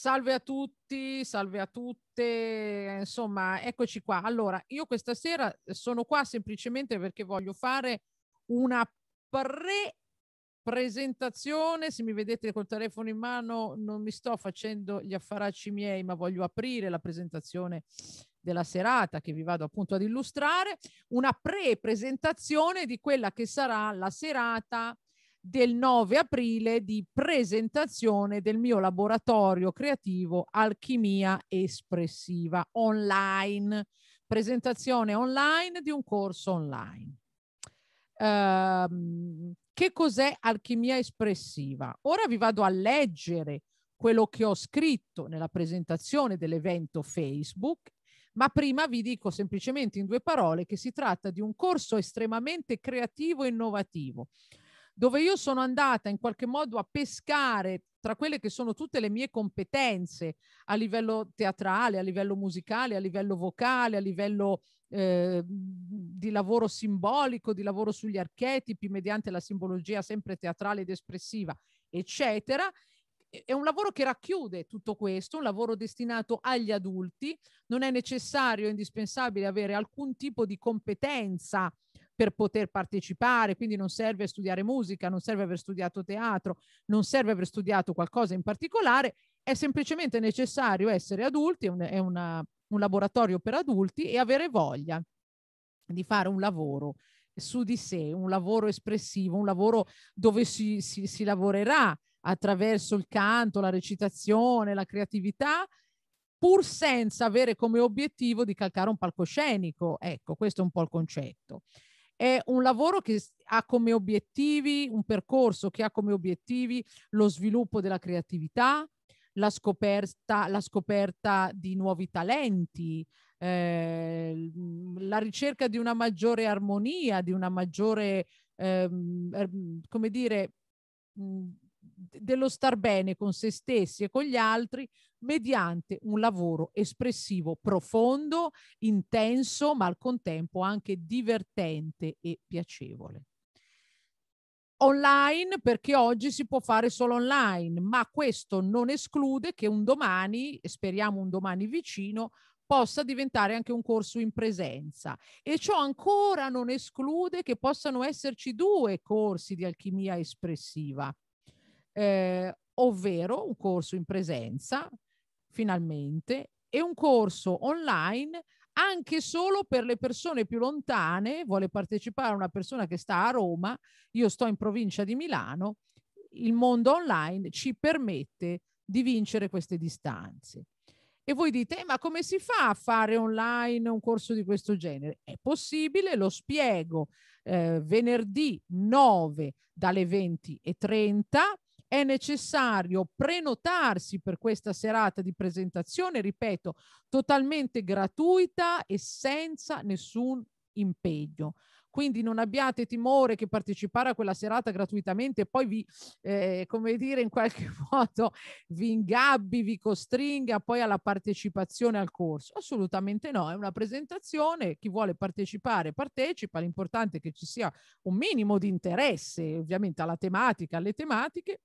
Salve a tutti, salve a tutte, insomma, eccoci qua. Allora, io questa sera sono qua semplicemente perché voglio fare una pre presentazione, se mi vedete col telefono in mano non mi sto facendo gli affaracci miei, ma voglio aprire la presentazione della serata che vi vado appunto ad illustrare, una pre-presentazione di quella che sarà la serata del 9 aprile di presentazione del mio laboratorio creativo Alchimia Espressiva online, presentazione online di un corso online. Uh, che cos'è alchimia espressiva? Ora vi vado a leggere quello che ho scritto nella presentazione dell'evento Facebook, ma prima vi dico semplicemente in due parole che si tratta di un corso estremamente creativo e innovativo dove io sono andata in qualche modo a pescare tra quelle che sono tutte le mie competenze a livello teatrale, a livello musicale, a livello vocale, a livello eh, di lavoro simbolico, di lavoro sugli archetipi mediante la simbologia sempre teatrale ed espressiva, eccetera. È un lavoro che racchiude tutto questo, un lavoro destinato agli adulti. Non è necessario, indispensabile avere alcun tipo di competenza per poter partecipare, quindi non serve studiare musica, non serve aver studiato teatro, non serve aver studiato qualcosa in particolare, è semplicemente necessario essere adulti, è, un, una, un laboratorio per adulti e avere voglia di fare un lavoro su di sé, un lavoro espressivo, un lavoro dove si, si, si lavorerà attraverso il canto, la recitazione, la creatività, pur senza avere come obiettivo di calcare un palcoscenico. Ecco, questo è un po' il concetto è un lavoro che ha come obiettivi, un percorso che ha come obiettivi lo sviluppo della creatività, la scoperta, la scoperta di nuovi talenti, eh, la ricerca di una maggiore armonia, di una maggiore, ehm, er, come dire, mh, dello star bene con se stessi e con gli altri mediante un lavoro espressivo profondo, intenso, ma al contempo anche divertente e piacevole. Online perché oggi si può fare solo online, ma questo non esclude che un domani, speriamo un domani vicino, possa diventare anche un corso in presenza e ciò ancora non esclude che possano esserci due corsi di alchimia espressiva eh, ovvero un corso in presenza, finalmente, e un corso online anche solo per le persone più lontane, vuole partecipare una persona che sta a Roma, io sto in provincia di Milano, il mondo online ci permette di vincere queste distanze. E voi dite, eh, ma come si fa a fare online un corso di questo genere? È possibile, lo spiego, eh, venerdì 9 dalle 20.30 è necessario prenotarsi per questa serata di presentazione, ripeto, totalmente gratuita e senza nessun impegno. Quindi non abbiate timore che partecipare a quella serata gratuitamente e poi vi, eh, come dire, in qualche modo vi ingabbi, vi costringa poi alla partecipazione al corso. Assolutamente no, è una presentazione, chi vuole partecipare partecipa, l'importante è che ci sia un minimo di interesse ovviamente alla tematica, alle tematiche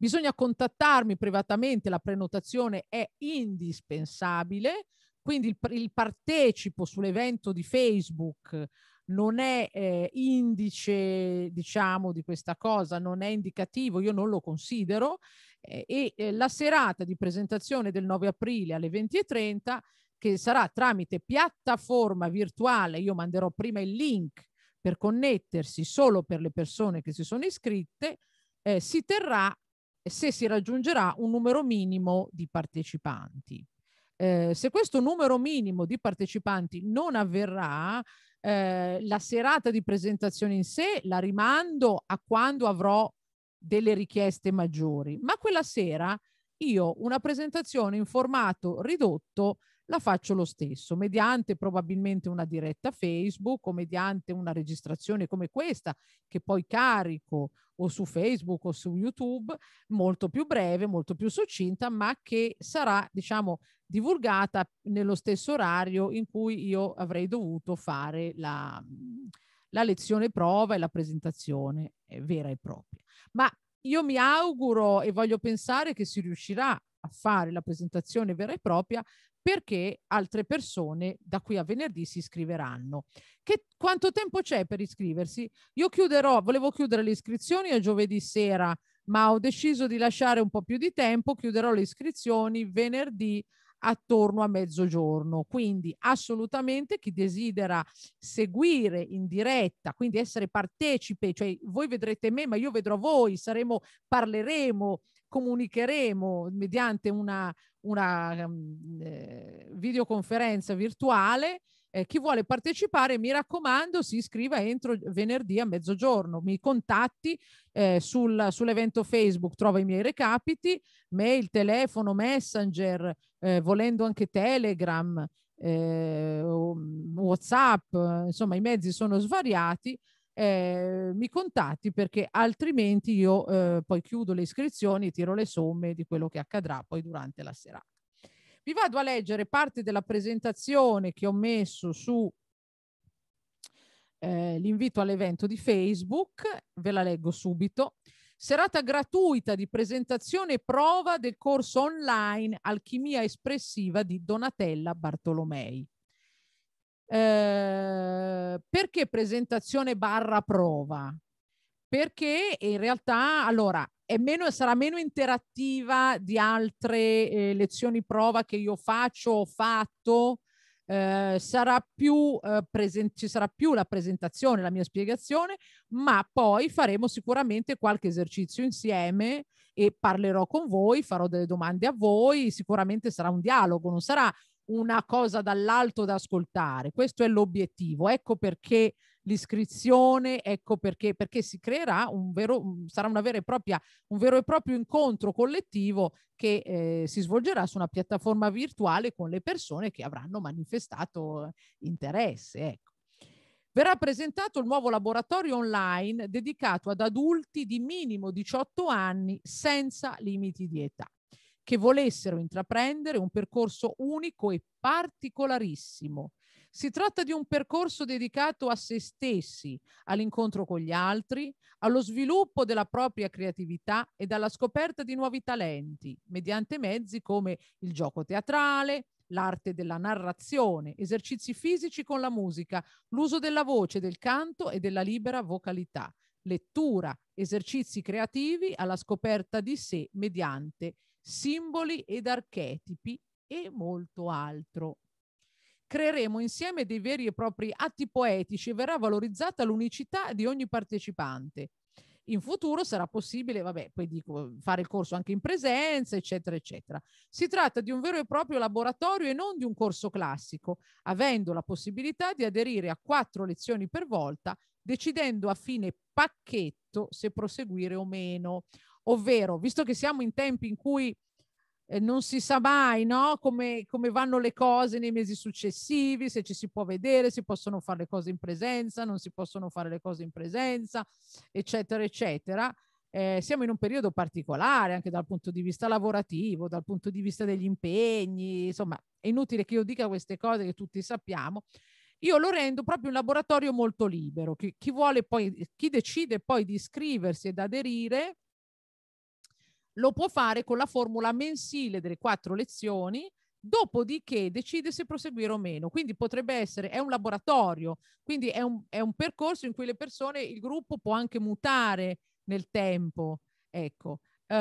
Bisogna contattarmi privatamente, la prenotazione è indispensabile, quindi il, il partecipo sull'evento di Facebook non è eh, indice, diciamo, di questa cosa, non è indicativo, io non lo considero. Eh, e eh, la serata di presentazione del 9 aprile alle 20.30, che sarà tramite piattaforma virtuale, io manderò prima il link per connettersi solo per le persone che si sono iscritte, eh, si terrà se si raggiungerà un numero minimo di partecipanti. Eh, se questo numero minimo di partecipanti non avverrà, eh, la serata di presentazione in sé la rimando a quando avrò delle richieste maggiori, ma quella sera io una presentazione in formato ridotto la faccio lo stesso, mediante probabilmente una diretta Facebook o mediante una registrazione come questa, che poi carico o su Facebook o su YouTube, molto più breve, molto più succinta, ma che sarà, diciamo, divulgata nello stesso orario in cui io avrei dovuto fare la, la lezione prova e la presentazione eh, vera e propria. Ma io mi auguro e voglio pensare che si riuscirà a fare la presentazione vera e propria perché altre persone da qui a venerdì si iscriveranno. Che, quanto tempo c'è per iscriversi? Io chiuderò, volevo chiudere le iscrizioni a giovedì sera, ma ho deciso di lasciare un po' più di tempo, chiuderò le iscrizioni venerdì attorno a mezzogiorno. Quindi assolutamente chi desidera seguire in diretta, quindi essere partecipe, cioè voi vedrete me, ma io vedrò voi, saremo, parleremo, comunicheremo mediante una, una, ehm, videoconferenza virtuale. Eh, chi vuole partecipare, mi raccomando, si iscriva entro venerdì a mezzogiorno. Mi contatti eh, sul, sull'evento Facebook, trova i miei recapiti, mail, telefono, messenger, eh, volendo anche Telegram, eh, mm, WhatsApp, insomma i mezzi sono svariati. Eh, mi contatti perché altrimenti io eh, poi chiudo le iscrizioni, tiro le somme di quello che accadrà poi durante la serata vi vado a leggere parte della presentazione che ho messo su eh, l'invito all'evento di Facebook, ve la leggo subito. Serata gratuita di presentazione e prova del corso online Alchimia espressiva di Donatella Bartolomei. Eh, perché presentazione barra prova? Perché in realtà, allora, meno, sarà meno interattiva di altre eh, lezioni prova che io faccio o fatto, eh, sarà più, eh, presen- ci sarà più la presentazione, la mia spiegazione, ma poi faremo sicuramente qualche esercizio insieme e parlerò con voi, farò delle domande a voi, sicuramente sarà un dialogo, non sarà una cosa dall'alto da ascoltare, questo è l'obiettivo, ecco perché l'iscrizione, ecco perché, perché si creerà un vero, sarà una vera e propria, un vero e proprio incontro collettivo che eh, si svolgerà su una piattaforma virtuale con le persone che avranno manifestato eh, interesse. Ecco. Verrà presentato il nuovo laboratorio online dedicato ad adulti di minimo 18 anni senza limiti di età che volessero intraprendere un percorso unico e particolarissimo si tratta di un percorso dedicato a se stessi, all'incontro con gli altri, allo sviluppo della propria creatività e alla scoperta di nuovi talenti, mediante mezzi come il gioco teatrale, l'arte della narrazione, esercizi fisici con la musica, l'uso della voce, del canto e della libera vocalità, lettura, esercizi creativi alla scoperta di sé mediante simboli ed archetipi e molto altro creeremo insieme dei veri e propri atti poetici e verrà valorizzata l'unicità di ogni partecipante. In futuro sarà possibile, vabbè, poi dico, fare il corso anche in presenza, eccetera, eccetera. Si tratta di un vero e proprio laboratorio e non di un corso classico, avendo la possibilità di aderire a quattro lezioni per volta, decidendo a fine pacchetto se proseguire o meno. Ovvero, visto che siamo in tempi in cui eh, non si sa mai no? come, come, vanno le cose nei mesi successivi, se ci si può vedere, si possono fare le cose in presenza, non si possono fare le cose in presenza, eccetera, eccetera. Eh, siamo in un periodo particolare anche dal punto di vista lavorativo, dal punto di vista degli impegni, insomma è inutile che io dica queste cose che tutti sappiamo. Io lo rendo proprio un laboratorio molto libero, chi, chi, poi, chi decide poi di iscriversi ed aderire lo può fare con la formula mensile delle quattro lezioni, dopodiché decide se proseguire o meno. Quindi potrebbe essere, è un laboratorio, quindi è un, è un percorso in cui le persone, il gruppo può anche mutare nel tempo. Ecco, uh,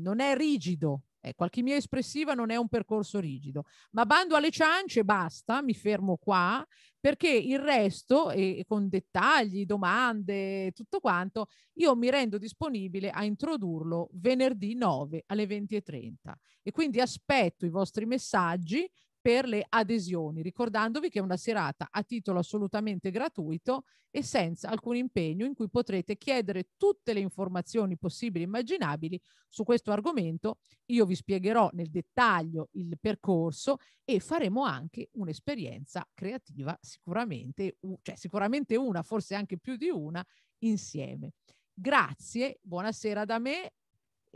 non è rigido, eh, qualche mia espressiva non è un percorso rigido, ma bando alle ciance, basta, mi fermo qua, perché il resto, e con dettagli, domande, tutto quanto, io mi rendo disponibile a introdurlo venerdì 9 alle 20.30 e quindi aspetto i vostri messaggi per le adesioni, ricordandovi che è una serata a titolo assolutamente gratuito e senza alcun impegno in cui potrete chiedere tutte le informazioni possibili e immaginabili su questo argomento. Io vi spiegherò nel dettaglio il percorso e faremo anche un'esperienza creativa sicuramente, cioè sicuramente una, forse anche più di una, insieme. Grazie, buonasera da me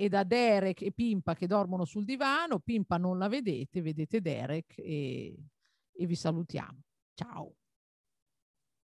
e da Derek e Pimpa che dormono sul divano. Pimpa non la vedete, vedete Derek e, e vi salutiamo. Ciao.